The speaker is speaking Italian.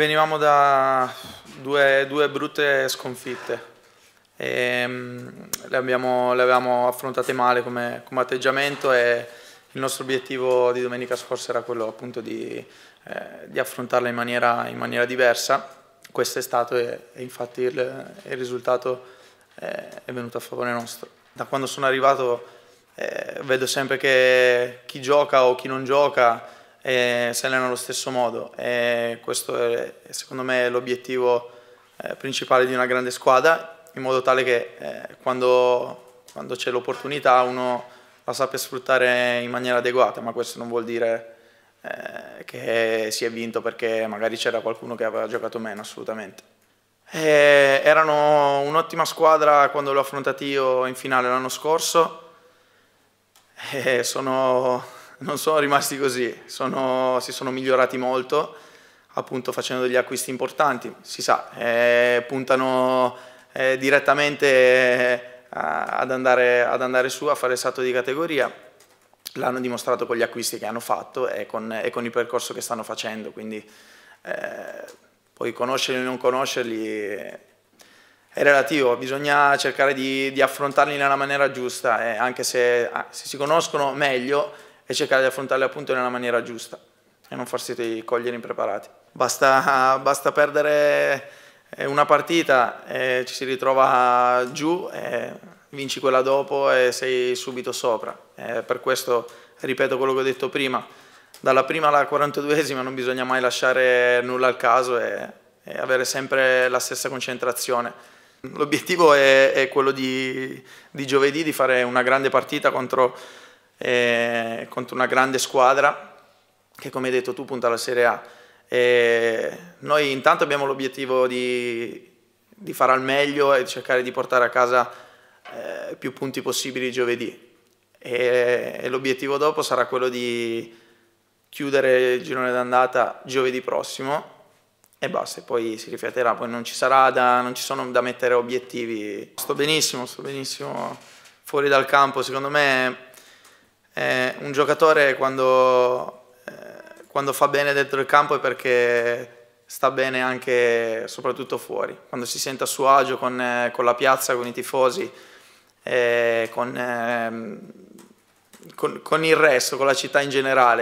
Venivamo da due, due brutte sconfitte, e, um, le, abbiamo, le, avevamo affrontate male come, come, atteggiamento e il nostro obiettivo di domenica scorsa era quello appunto di, eh, di affrontarla in maniera, in maniera, diversa, questo è stato e, e infatti il, il risultato eh, è venuto a favore nostro. Da quando sono arrivato eh, vedo sempre che chi gioca o chi non gioca e si allenano allo stesso modo. E questo è secondo me l'obiettivo eh, principale di una grande squadra, in modo tale che eh, quando, quando c'è l'opportunità uno la sappia sfruttare in maniera adeguata, ma questo non vuol dire eh, che si è vinto perché magari c'era qualcuno che aveva giocato meno, assolutamente. E erano un'ottima squadra quando l'ho affrontato io in finale l'anno scorso e sono non sono rimasti così, sono, si sono migliorati molto appunto facendo degli acquisti importanti, si sa, eh, puntano eh, direttamente eh, ad, andare, ad, andare, su a fare salto di categoria, l'hanno dimostrato con gli acquisti che hanno fatto e con, e con il percorso che stanno facendo, quindi eh, poi conoscerli o non conoscerli è relativo, bisogna cercare di, di affrontarli nella maniera giusta, eh, anche se, se, si conoscono meglio e cercare di affrontarle appunto nella maniera giusta e non farsi cogliere impreparati. Basta, basta perdere eh, una partita e ci si ritrova giù e vinci quella dopo e sei subito sopra. E per questo ripeto quello che ho detto prima, dalla prima alla 42esima non bisogna mai lasciare nulla al caso e, e avere sempre la stessa concentrazione. L'obiettivo è, è, quello di, di giovedì di fare una grande partita contro eh, contro una grande squadra che come hai detto tu punta alla Serie A. E noi intanto abbiamo l'obiettivo di, di, fare al meglio e cercare di portare a casa eh, più punti possibili giovedì. E, e l'obiettivo dopo sarà quello di chiudere il girone d'andata giovedì prossimo e basta, e poi si rifletterà, poi non ci, da, non ci sono da mettere obiettivi. Sto benissimo, sto benissimo fuori dal campo, secondo me eh, un giocatore quando, eh, quando, fa bene dentro il campo è perché sta bene anche soprattutto fuori, quando si sente a suo agio con, eh, con la piazza, con i tifosi, eh, con, ehm, con, con il resto, con la città in generale.